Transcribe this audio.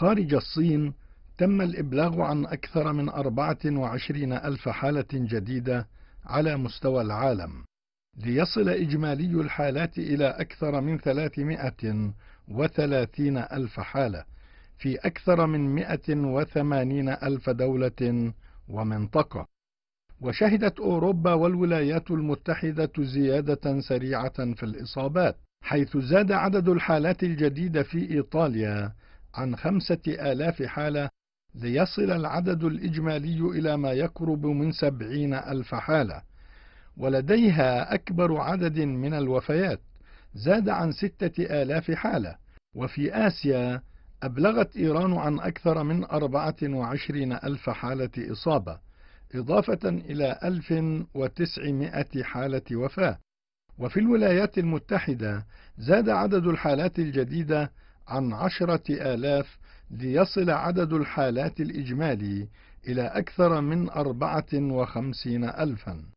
خارج الصين تم الإبلاغ عن أكثر من 24 ألف حالة جديدة على مستوى العالم ليصل إجمالي الحالات إلى أكثر من 330 ألف حالة في أكثر من 180 ألف دولة ومنطقة وشهدت أوروبا والولايات المتحدة زيادة سريعة في الإصابات حيث زاد عدد الحالات الجديدة في إيطاليا عن خمسة آلاف حالة ليصل العدد الإجمالي إلى ما يقرب من سبعين ألف حالة ولديها أكبر عدد من الوفيات زاد عن ستة آلاف حالة وفي آسيا أبلغت إيران عن أكثر من أربعة وعشرين ألف حالة إصابة إضافة إلى ألف وتسعمائة حالة وفاة وفي الولايات المتحدة زاد عدد الحالات الجديدة عن عشرة آلاف ليصل عدد الحالات الإجمالي إلى أكثر من أربعة وخمسين ألفا